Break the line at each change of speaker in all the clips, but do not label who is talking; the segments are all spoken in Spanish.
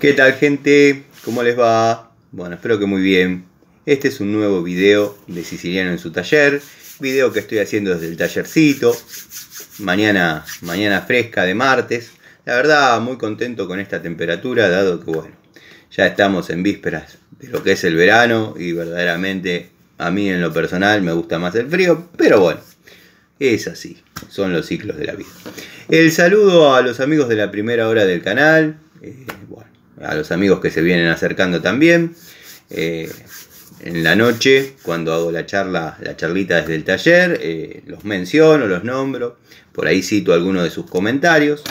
¿Qué tal gente? ¿Cómo les va? Bueno, espero que muy bien. Este es un nuevo video de Siciliano en su taller. Video que estoy haciendo desde el tallercito. Mañana, mañana fresca de martes. La verdad, muy contento con esta temperatura, dado que bueno, ya estamos en vísperas de lo que es el verano y verdaderamente a mí en lo personal me gusta más el frío, pero bueno, es así, son los ciclos de la vida. El saludo a los amigos de la primera hora del canal. Eh, bueno, a los amigos que se vienen acercando también. Eh, en la noche, cuando hago la charla, la charlita desde el taller, eh, los menciono, los nombro, por ahí cito algunos de sus comentarios.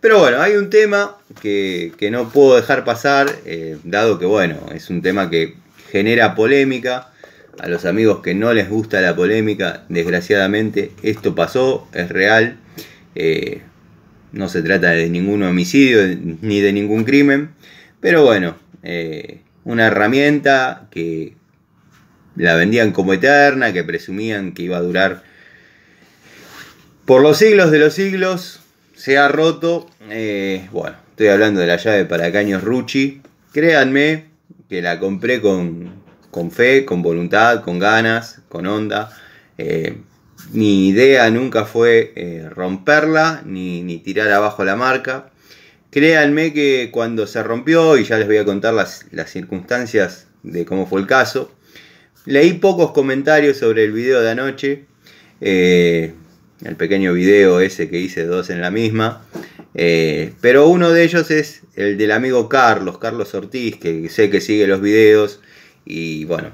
Pero bueno, hay un tema que, no puedo dejar pasar, eh, dado que bueno, es un tema que genera polémica. A los amigos que no les gusta la polémica, desgraciadamente, esto pasó, es real. No se trata de ningún homicidio ni de ningún crimen, pero bueno, eh, una herramienta que la vendían como eterna, que presumían que iba a durar por los siglos de los siglos, se ha roto. Eh, bueno, estoy hablando de la llave para caños Rucci. Créanme que la compré con, con fe, con voluntad, con ganas, con onda. Eh, mi idea nunca fue eh, romperla ni, tirar abajo la marca. Créanme que cuando se rompió, y ya les voy a contar las, circunstancias de cómo fue el caso, leí pocos comentarios sobre el video de anoche, eh, el pequeño video ese que hice dos en la misma, eh, pero uno de ellos es el del amigo Carlos, Carlos Ortiz, que sé que sigue los videos, y bueno,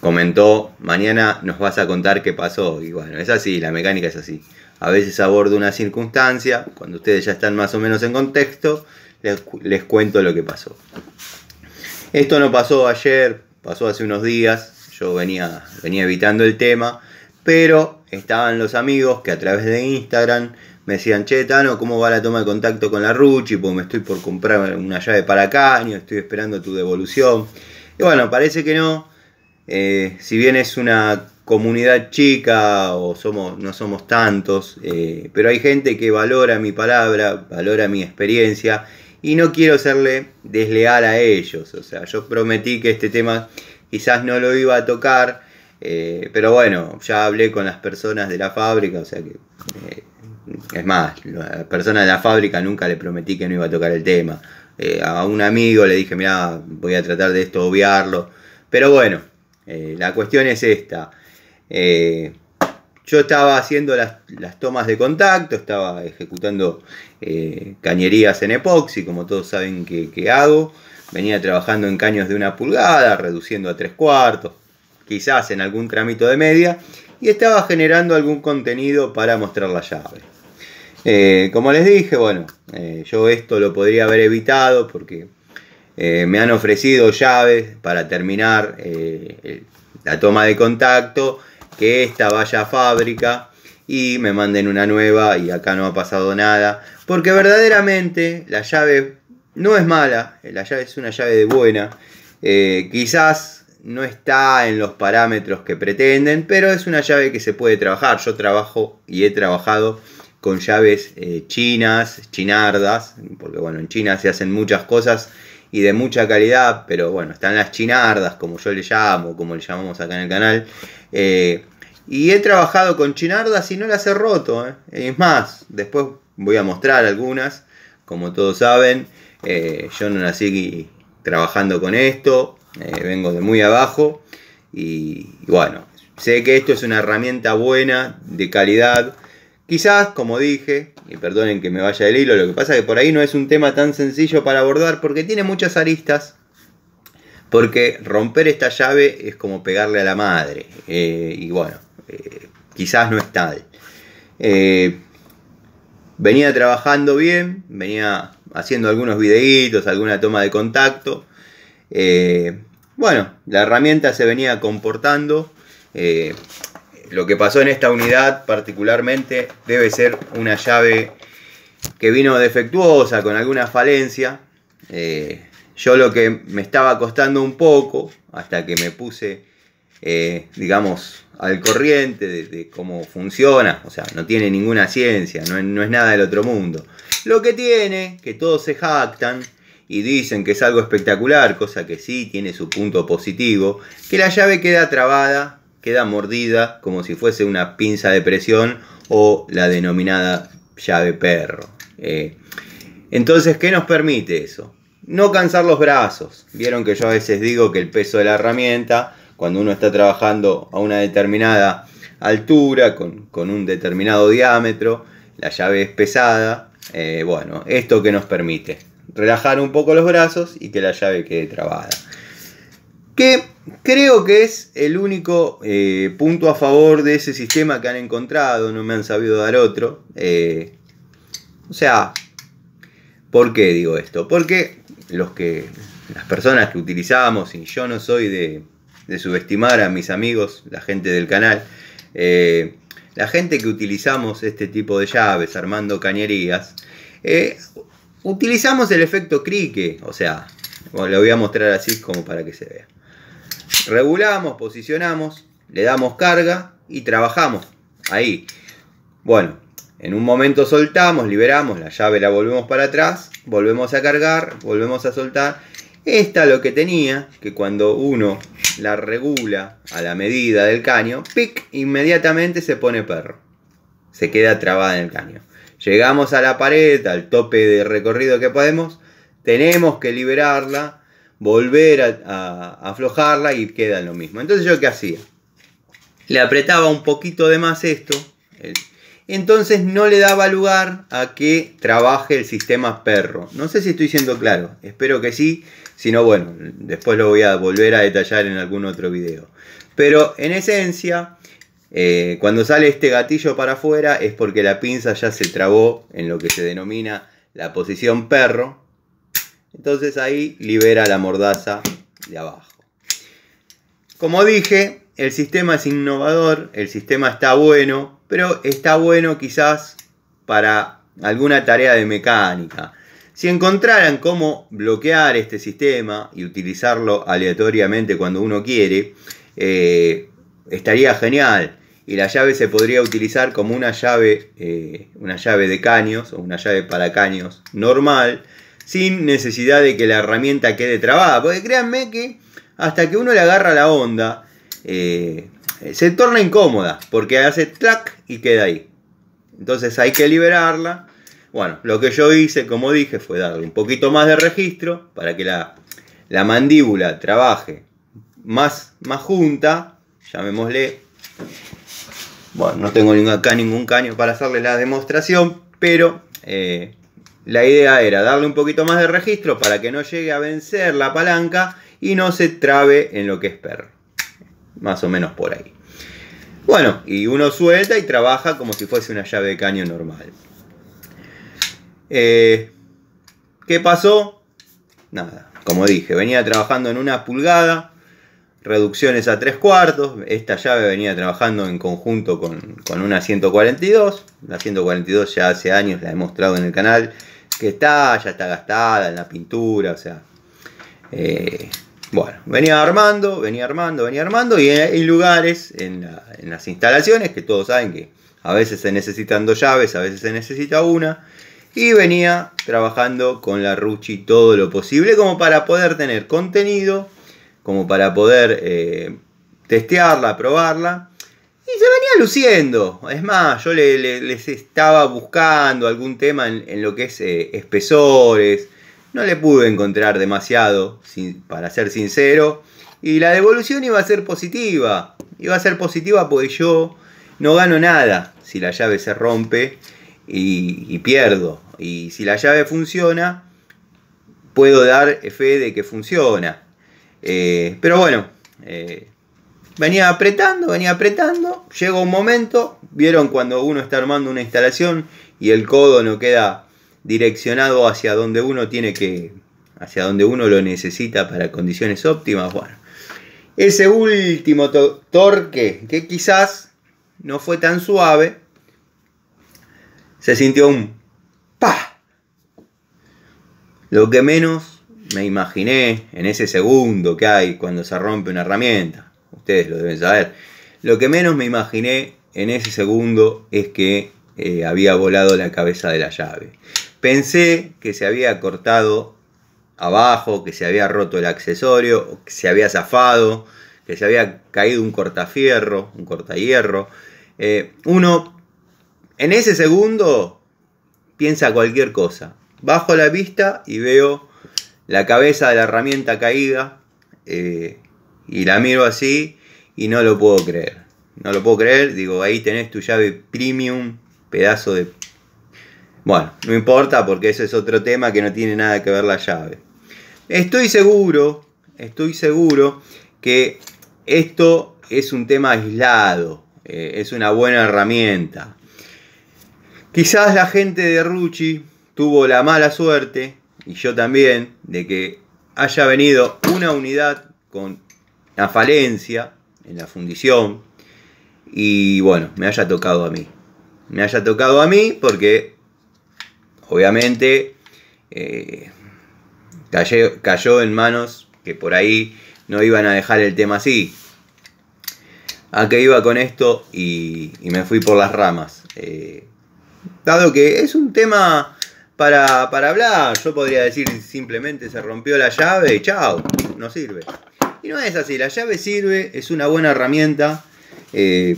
comentó, mañana nos vas a contar qué pasó. Y bueno, es así, la mecánica es así. A veces abordo una circunstancia, cuando ustedes ya están más o menos en contexto, les, cuento lo que pasó. Esto no pasó ayer, pasó hace unos días, yo venía, venía evitando el tema, pero estaban los amigos que a través de Instagram me decían, che, Tano, ¿cómo va la toma de contacto con la Ruchi? pues me estoy por comprar una llave para caño, estoy esperando tu devolución. Y bueno, parece que no, eh, si bien es una comunidad chica o somos, no somos tantos, eh, pero hay gente que valora mi palabra, valora mi experiencia y no quiero serle desleal a ellos. O sea, yo prometí que este tema quizás no lo iba a tocar, eh, pero bueno, ya hablé con las personas de la fábrica, o sea que... es más, la persona de la fábrica nunca le prometí que no iba a tocar el tema. a un amigo le dije, mira, voy a tratar de esto obviarlo. Pero bueno, eh, la cuestión es esta. Eh, yo estaba haciendo las, tomas de contacto, estaba ejecutando eh, cañerías en epoxi, como todos saben que, hago. Venía trabajando en caños de una pulgada, reduciendo a tres cuartos, quizás en algún trámite de media, y estaba generando algún contenido para mostrar la llave. como les dije, bueno, yo esto lo podría haber evitado porque eh, me han ofrecido llaves para terminar eh, la toma de contacto, que esta vaya a fábrica y me manden una nueva y acá no ha pasado nada. Porque verdaderamente la llave no es mala, eh, la llave es una llave de buena. quizás no está en los parámetros que pretenden, pero es una llave que se puede trabajar. Yo trabajo y he trabajado con llaves chinas, chinardas, porque bueno, en China se hacen muchas cosas y de mucha calidad, pero bueno, están las chinardas, como yo le llamo, como le llamamos acá en el canal. Eh, y he trabajado con chinardas y no las he roto. ¿eh? Es más, después voy a mostrar algunas, como todos saben. Eh, yo no nací trabajando con esto, vengo de muy abajo. y bueno, sé que esto es una herramienta buena, de calidad Quizás, como dije, y perdonen que me vaya del hilo, lo que pasa es que por ahí no es un tema tan sencillo para abordar porque tiene muchas aristas. Porque romper esta llave es como pegarle a la madre. Eh, y bueno, eh, quizás no es tal. Eh, venía trabajando bien, venía haciendo algunos videitos, alguna toma de contacto. bueno, la herramienta se venía comportando lo que pasó en esta unidad particularmente debe ser una llave que vino defectuosa, con alguna falencia. Eh, yo lo que me estaba costando un poco, hasta que me puse, eh, digamos, al corriente de, cómo funciona, o sea, no tiene ninguna ciencia, no, no es nada del otro mundo. Lo que tiene, que todos se jactan, y dicen que es algo espectacular, cosa que sí tiene su punto positivo, que la llave queda trabada queda mordida como si fuese una pinza de presión o la denominada llave perro. Eh, entonces, ¿qué nos permite eso? No cansar los brazos. Vieron que yo a veces digo que el peso de la herramienta, cuando uno está trabajando a una determinada altura, con, un determinado diámetro, la llave es pesada. Eh, bueno, esto que nos permite relajar un poco los brazos y que la llave quede trabada que creo que es el único eh, punto a favor de ese sistema que han encontrado, no me han sabido dar otro. Eh, o sea, ¿por qué digo esto? Porque los que, las personas que utilizamos, y yo no soy de, subestimar a mis amigos, la gente del canal, eh, la gente que utilizamos este tipo de llaves, armando cañerías, utilizamos el efecto crique, o sea, lo voy a mostrar así como para que se vea regulamos, posicionamos, le damos carga y trabajamos ahí. Bueno, en un momento soltamos, liberamos, la llave la volvemos para atrás, volvemos a cargar, volvemos a soltar. Esta lo que tenía, que cuando uno la regula a la medida del caño, pic, inmediatamente se pone perro. Se queda trabada en el caño. Llegamos a la pared, al tope de recorrido que podemos, tenemos que liberarla, volver a, aflojarla y queda lo mismo. Entonces yo qué hacía? Le apretaba un poquito de más esto, entonces no le daba lugar a que trabaje el sistema perro. No sé si estoy siendo claro, espero que sí, si no, bueno, después lo voy a volver a detallar en algún otro video. Pero en esencia, eh, cuando sale este gatillo para afuera es porque la pinza ya se trabó en lo que se denomina la posición perro, entonces ahí libera la mordaza de abajo. Como dije, el sistema es innovador, el sistema está bueno, pero está bueno quizás para alguna tarea de mecánica. Si encontraran cómo bloquear este sistema y utilizarlo aleatoriamente cuando uno quiere, eh, estaría genial. Y la llave se podría utilizar como una llave, eh, una llave de caños o una llave para caños normal sin necesidad de que la herramienta quede trabada. Porque créanme que hasta que uno le agarra la onda, eh, se torna incómoda, porque hace track y queda ahí. Entonces hay que liberarla. Bueno, lo que yo hice, como dije, fue darle un poquito más de registro para que la, mandíbula trabaje más, más junta, llamémosle. Bueno, no tengo acá ningún caño para hacerle la demostración, pero eh, la idea era darle un poquito más de registro para que no llegue a vencer la palanca y no se trabe en lo que es perro. Más o menos por ahí. Bueno, y uno suelta y trabaja como si fuese una llave de caño normal. Eh, ¿Qué pasó? Nada, como dije, venía trabajando en una pulgada, reducciones a tres cuartos. Esta llave venía trabajando en conjunto con, con una 142. La 142 ya hace años la he mostrado en el canal que está, ya está gastada en la pintura, o sea. Eh, bueno, venía armando, venía armando, venía armando y en lugares en, las instalaciones que todos saben que a veces se necesitan dos llaves, a veces se necesita una. Y venía trabajando con la Ruchi todo lo posible como para poder tener contenido, como para poder eh, testearla, probarla luciendo. Es más, yo les estaba buscando algún tema en, lo que es eh, espesores. No le pude encontrar demasiado, para ser sincero. Y la devolución iba a ser positiva. Iba a ser positiva porque yo no gano nada si la llave se rompe y, pierdo. Y si la llave funciona, puedo dar fe de que funciona. Eh, pero bueno, eh, venía apretando, venía apretando. Llegó un momento, vieron cuando uno está armando una instalación y el codo no queda direccionado hacia donde uno tiene que, hacia donde uno lo necesita para condiciones óptimas. Bueno, ese último torque que quizás no fue tan suave, se sintió un pa. Lo que menos me imaginé en ese segundo que hay cuando se rompe una herramienta. Ustedes lo deben saber. Lo que menos me imaginé en ese segundo es que eh, había volado la cabeza de la llave. Pensé que se había cortado abajo, que se había roto el accesorio, que se había zafado, que se había caído un cortafierro, un cortahierro. hierro. Eh, uno, en ese segundo, piensa cualquier cosa. Bajo la vista y veo la cabeza de la herramienta caída. Eh, y la miro así y no lo puedo creer. No lo puedo creer. Digo, ahí tenés tu llave premium, pedazo de... Bueno, no importa porque ese es otro tema que no tiene nada que ver la llave. Estoy seguro, estoy seguro que esto es un tema aislado. Eh, es una buena herramienta. Quizás la gente de Ruchi tuvo la mala suerte, y yo también, de que haya venido una unidad con la falencia en la fundición. Y bueno, me haya tocado a mí. Me haya tocado a mí porque, obviamente, eh, cayó, en manos que por ahí no iban a dejar el tema así. A que iba con esto y, me fui por las ramas. Eh, dado que es un tema para, para hablar, yo podría decir simplemente se rompió la llave, chao, no sirve. Y no es así, la llave sirve, es una buena herramienta. Eh,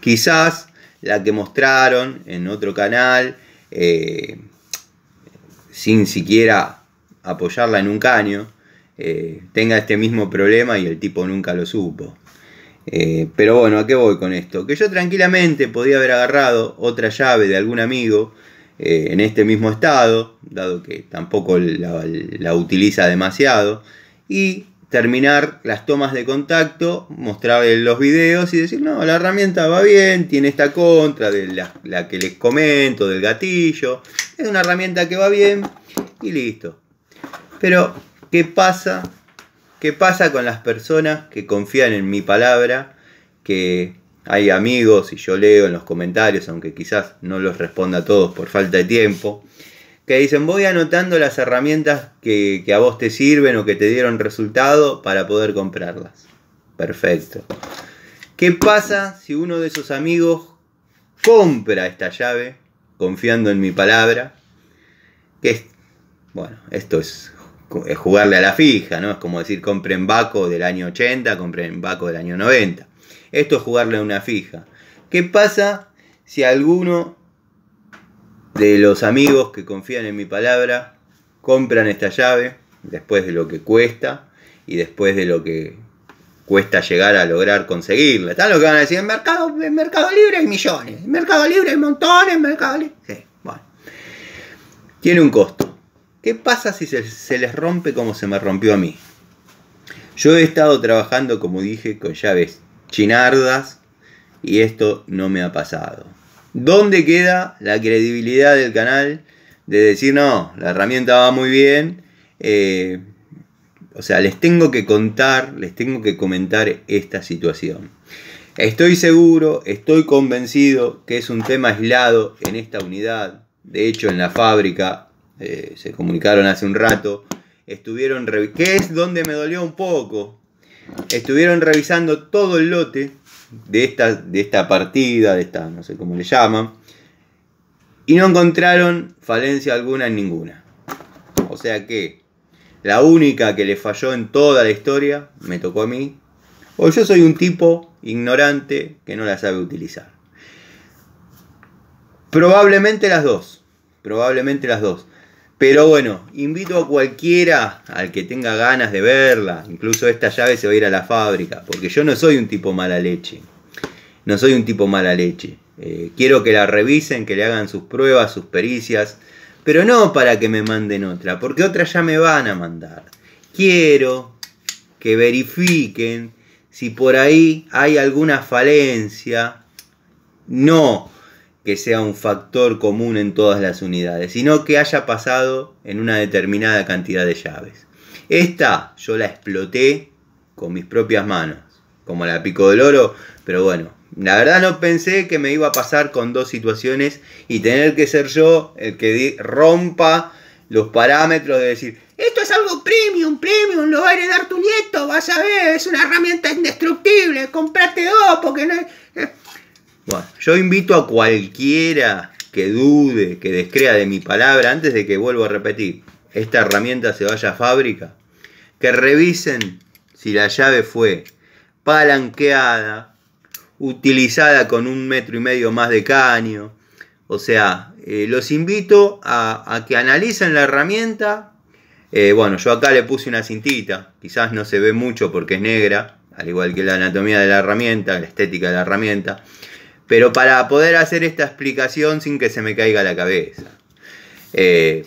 quizás la que mostraron en otro canal, eh, sin siquiera apoyarla en un caño, eh, tenga este mismo problema y el tipo nunca lo supo. pero bueno, ¿a qué voy con esto? Que yo tranquilamente podía haber agarrado otra llave de algún amigo en este mismo estado, dado que tampoco la, la, utiliza demasiado, y terminar las tomas de contacto, mostrar los videos y decir, no, la herramienta va bien, tiene esta contra de la, que les comento, del gatillo, es una herramienta que va bien y listo. Pero, ¿qué pasa? ¿Qué pasa con las personas que confían en mi palabra? Que hay amigos y yo leo en los comentarios, aunque quizás no los responda a todos por falta de tiempo, que dicen voy anotando las herramientas que, a vos te sirven o que te dieron resultado para poder comprarlas. Perfecto. ¿Qué pasa si uno de esos amigos compra esta llave confiando en mi palabra? Que es, bueno, esto es, es jugarle a la fija, ¿no? Es como decir compren Baco del año 80, compren Baco del año 90. Esto es jugarle a una fija. ¿Qué pasa si alguno de los amigos que confían en mi palabra, compran esta llave, después de lo que cuesta y después de lo que cuesta llegar a lograr conseguirla. Están los que van a decir, en Mercado, mercado Libre hay millones, en Mercado Libre hay montones, en Mercado Libre... Sí, bueno. Tiene un costo. ¿Qué pasa si se, se les rompe como se me rompió a mí? Yo he estado trabajando, como dije, con llaves chinardas y esto no me ha pasado. ¿Dónde queda la credibilidad del canal de decir, no, la herramienta va muy bien? Eh, o sea, les tengo que contar, les tengo que comentar esta situación. Estoy seguro, estoy convencido que es un tema aislado en esta unidad. De hecho, en la fábrica, eh, se comunicaron hace un rato, estuvieron, ¿Qué es donde me dolió un poco, estuvieron revisando todo el lote de esta, de esta partida, de esta, no sé cómo le llaman, y no encontraron falencia alguna en ninguna. O sea que la única que le falló en toda la historia me tocó a mí, o yo soy un tipo ignorante que no la sabe utilizar. Probablemente las dos, probablemente las dos. Pero bueno, invito a cualquiera, al que tenga ganas de verla, incluso esta llave se va a ir a la fábrica, porque yo no soy un tipo mala leche. No soy un tipo mala leche. Eh, quiero que la revisen, que le hagan sus pruebas, sus pericias, pero no para que me manden otra, porque otra ya me van a mandar. Quiero que verifiquen si por ahí hay alguna falencia. No que sea un factor común en todas las unidades, sino que haya pasado en una determinada cantidad de llaves. Esta yo la exploté con mis propias manos, como la pico del oro, pero bueno, la verdad no pensé que me iba a pasar con dos situaciones y tener que ser yo el que rompa los parámetros de decir, esto es algo premium, premium, lo va a heredar tu nieto, vas a ver, es una herramienta indestructible, comprate dos porque no... Eh". Bueno, yo invito a cualquiera que dude, que descrea de mi palabra, antes de que vuelva a repetir, esta herramienta se vaya a fábrica, que revisen si la llave fue palanqueada, utilizada con un metro y medio más de caño. O sea, eh, los invito a, que analicen la herramienta. Eh, bueno, yo acá le puse una cintita, quizás no se ve mucho porque es negra, al igual que la anatomía de la herramienta, la estética de la herramienta pero para poder hacer esta explicación sin que se me caiga la cabeza. Eh,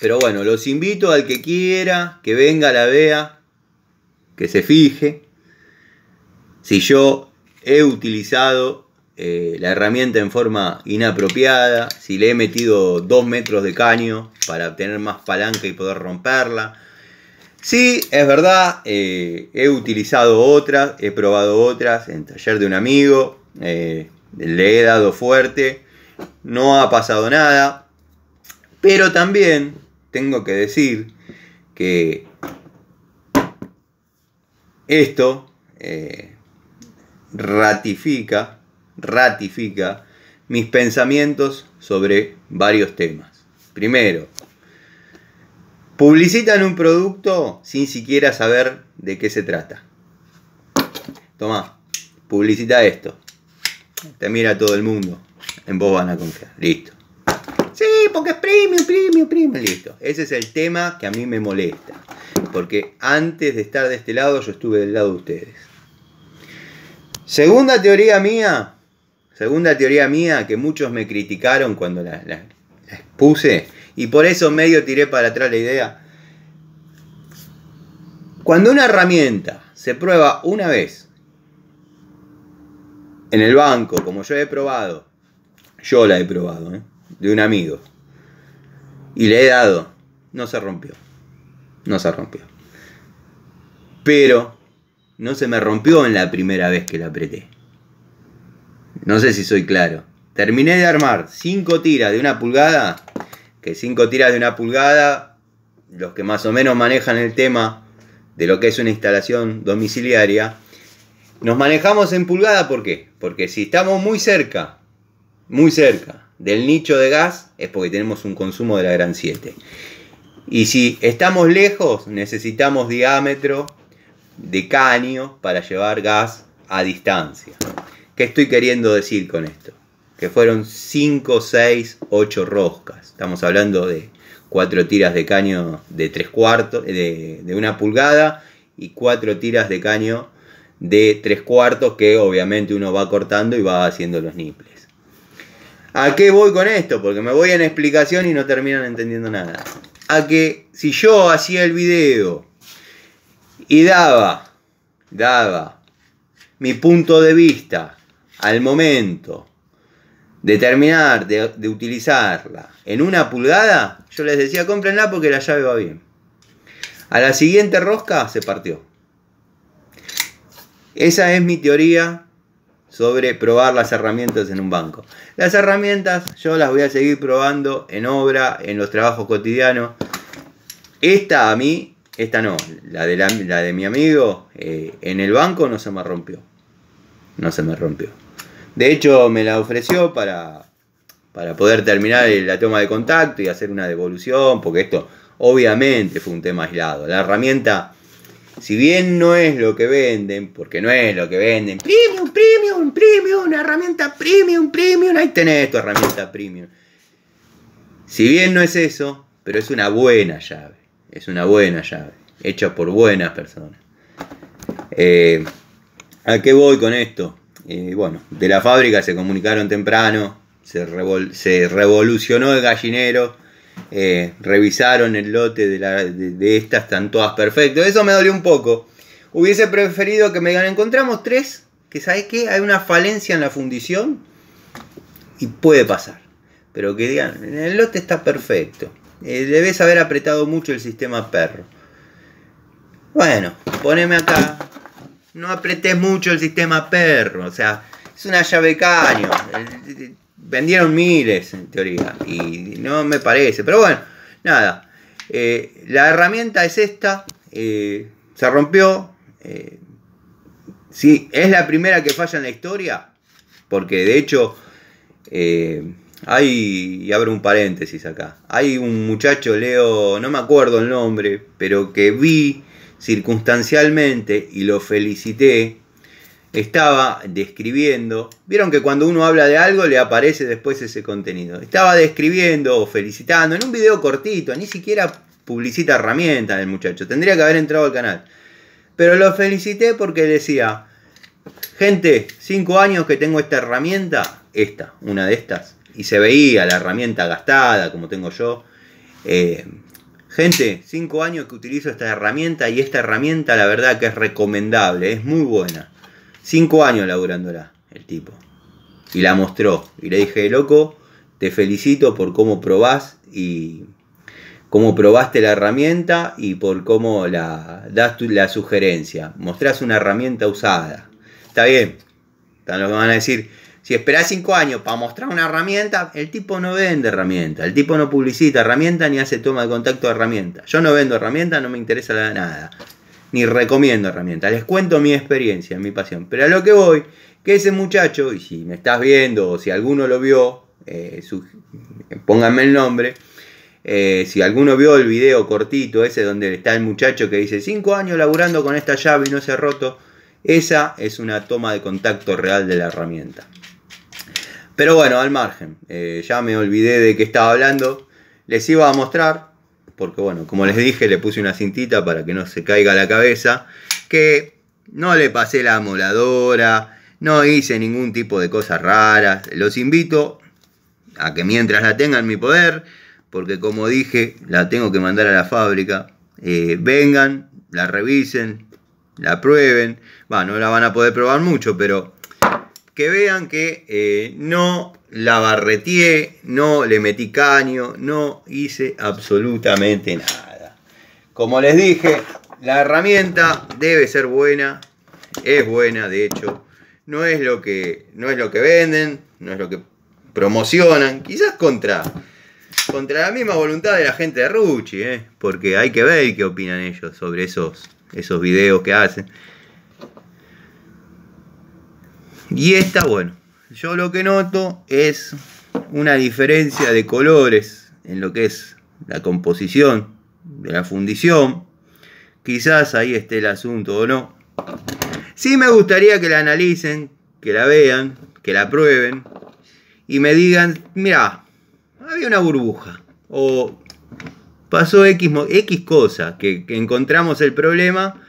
pero bueno, los invito al que quiera, que venga, la vea, que se fije. Si yo he utilizado eh, la herramienta en forma inapropiada, si le he metido dos metros de caño para obtener más palanca y poder romperla. Si es verdad, eh, he utilizado otras, he probado otras en taller de un amigo, eh, le he dado fuerte, no ha pasado nada. Pero también tengo que decir que esto eh, ratifica, ratifica mis pensamientos sobre varios temas. Primero, publicitan un producto sin siquiera saber de qué se trata. Toma, publicita esto. Te mira todo el mundo. En vos van a confiar. Listo. Sí, porque es premium, premium, premium. Listo. Ese es el tema que a mí me molesta. Porque antes de estar de este lado, yo estuve del lado de ustedes. Segunda teoría mía. Segunda teoría mía que muchos me criticaron cuando la, puse la expuse. Y por eso medio tiré para atrás la idea. Cuando una herramienta se prueba una vez en el banco, como yo he probado, yo la he probado, ¿eh? de un amigo, y le he dado, no se rompió, no se rompió. Pero no se me rompió en la primera vez que la apreté. No sé si soy claro. Terminé de armar 5 tiras de una pulgada, que 5 tiras de una pulgada, los que más o menos manejan el tema de lo que es una instalación domiciliaria, nos manejamos en pulgada, ¿por qué? Porque si estamos muy cerca, muy cerca del nicho de gas, es porque tenemos un consumo de la gran 7. Y si estamos lejos, necesitamos diámetro de caño para llevar gas a distancia. ¿Qué estoy queriendo decir con esto? Que fueron 5, 6, 8 roscas. Estamos hablando de 4 tiras de caño de 3 cuartos, de, una pulgada y 4 tiras de caño de tres cuartos que obviamente uno va cortando y va haciendo los nipples ¿A qué voy con esto? Porque me voy en explicación y no terminan entendiendo nada. A que si yo hacía el video y daba, daba mi punto de vista al momento de terminar de, de utilizarla en una pulgada, yo les decía cómprenla porque la llave va bien. A la siguiente rosca se partió. Esa es mi teoría sobre probar las herramientas en un banco. Las herramientas yo las voy a seguir probando en obra, en los trabajos cotidianos. Esta a mí, esta no, la de, de mi amigo, eh, en el banco no se me rompió. No se me rompió. De hecho, me la ofreció para, para poder terminar la toma de contacto y hacer una devolución, porque esto obviamente fue un tema aislado. La herramienta si bien no es lo que venden, porque no es lo que venden, premium, premium, premium, una herramienta premium, premium, ahí tenés tu herramienta premium. Si bien no es eso, pero es una buena llave, es una buena llave, hecha por buenas personas. Eh, ¿A qué voy con esto? Eh, bueno, de la fábrica se comunicaron temprano, se revolucionó el gallinero eh, revisaron el lote de, estas, están todas perfectas. Eso me dolió un poco. Hubiese preferido que me digan, encontramos tres, que sabes que hay una falencia en la fundición y puede pasar. Pero que digan, el lote está perfecto. Eh, debes haber apretado mucho el sistema perro. Bueno, poneme acá. No apreté mucho el sistema perro. O sea, es una llave caño. Eh, vendieron miles en teoría y no me parece, pero bueno, nada. Eh, la herramienta es esta, eh, se rompió. si eh, sí, es la primera que falla en la historia, porque de hecho hay, y abro un paréntesis acá, hay un muchacho, Leo, no me acuerdo el nombre, pero que vi circunstancialmente y lo felicité estaba describiendo, vieron que cuando uno habla de algo le aparece después ese contenido, estaba describiendo o felicitando en un video cortito, ni siquiera publicita herramienta el muchacho, tendría que haber entrado al canal. Pero lo felicité porque decía, gente, cinco años que tengo esta herramienta, esta, una de estas, y se veía la herramienta gastada como tengo yo. Eh, gente, cinco años que utilizo esta herramienta y esta herramienta la verdad que es recomendable, es muy buena. Cinco años laburándola, el tipo. Y la mostró. Y le dije, loco, te felicito por cómo probás y cómo probaste la herramienta y por cómo la das la sugerencia. Mostrás una herramienta usada. Está bien. Están los que van a decir, si esperás cinco años para mostrar una herramienta, el tipo no vende herramienta, el tipo no publicita herramienta ni hace toma de contacto de herramienta. Yo no vendo herramienta, no me interesa nada ni recomiendo herramientas. Les cuento mi experiencia, mi pasión. Pero a lo que voy, que ese muchacho, y si me estás viendo o si alguno lo vio, eh, pónganme el nombre. Eh, si alguno vio el video cortito ese donde está el muchacho que dice 5 años laburando con esta llave y no se ha roto, esa es una toma de contacto real de la herramienta. Pero bueno, al margen, eh, ya me olvidé de qué estaba hablando. Les iba a mostrar porque bueno, como les dije, le puse una cintita para que no se caiga la cabeza, que no le pasé la moladora, no hice ningún tipo de cosas raras. Los invito a que mientras la tengan en mi poder, porque como dije, la tengo que mandar a la fábrica, eh, vengan, la revisen, la prueben. Bueno, no la van a poder probar mucho, pero que vean que eh, no la barreteé, no le metí caño, no hice absolutamente nada. Como les dije, la herramienta debe ser buena, es buena de hecho, no es lo que, no es lo que venden, no es lo que promocionan, quizás contra, contra la misma voluntad de la gente de Ruchi, ¿eh? porque hay que ver qué opinan ellos sobre esos, esos videos que hacen. Y esta, bueno, yo lo que noto es una diferencia de colores en lo que es la composición de la fundición. Quizás ahí esté el asunto o no. Sí me gustaría que la analicen, que la vean, que la prueben y me digan, mira, había una burbuja o pasó X, X cosa, que, encontramos el problema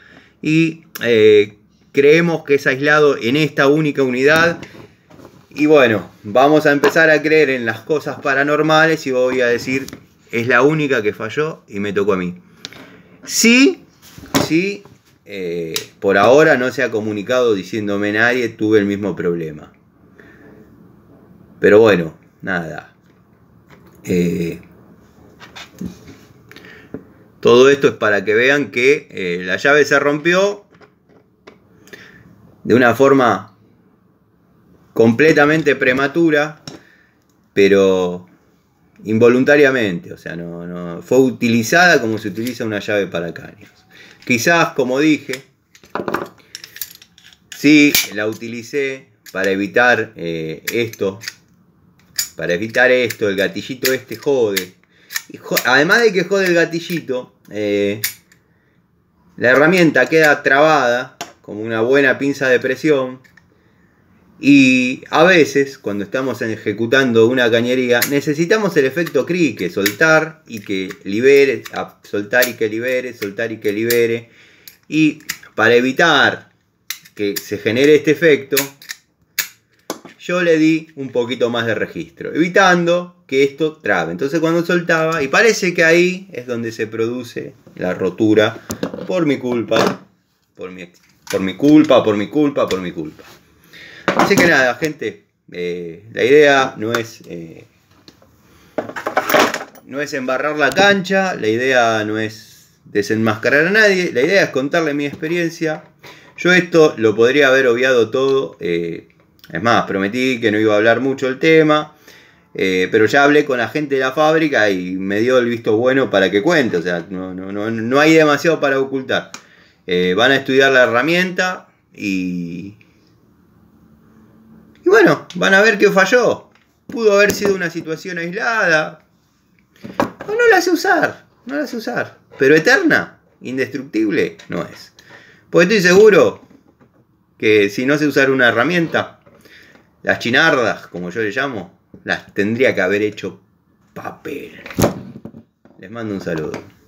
y eh, creemos que es aislado en esta única unidad y bueno, vamos a empezar a creer en las cosas paranormales y voy a decir, es la única que falló y me tocó a mí. Sí, sí, eh, por ahora no se ha comunicado diciéndome nadie, tuve el mismo problema. Pero bueno, nada. Eh, todo esto es para que vean que eh, la llave se rompió de una forma completamente prematura, pero involuntariamente, o sea, no, fue utilizada como se utiliza una llave para caños. Quizás, como dije, si la utilicé para evitar eh, esto, para evitar esto, el gatillito este jode. además de que jode el gatillito, eh, la herramienta queda trabada como una buena pinza de presión y a veces, cuando estamos ejecutando una cañería, necesitamos el efecto que soltar y que libere, soltar y que libere, soltar y que libere. Y para evitar que se genere este efecto, yo le di un poquito más de registro, evitando que esto trabe. Entonces cuando soltaba, y parece que ahí es donde se produce la rotura por mi culpa, por mi culpa, por mi culpa, por mi culpa. Así que nada, gente, eh, la idea no es... Eh, no es embarrar la cancha, la idea no es desenmascarar a nadie, la idea es contarle mi experiencia. Yo esto lo podría haber obviado todo, eh, es más, prometí que no iba a hablar mucho el tema, pero ya hablé con la gente de la fábrica y me dio el visto bueno para que cuente, o sea, no, hay demasiado para ocultar. van a estudiar la herramienta y, bueno, van a ver que falló. Pudo haber sido una situación aislada. O no la sé usar, no la sé usar. Pero eterna, indestructible, no es. Pues estoy seguro que si no sé usar una herramienta, las chinardas, como yo le llamo, las tendría que haber hecho papel. Les mando un saludo.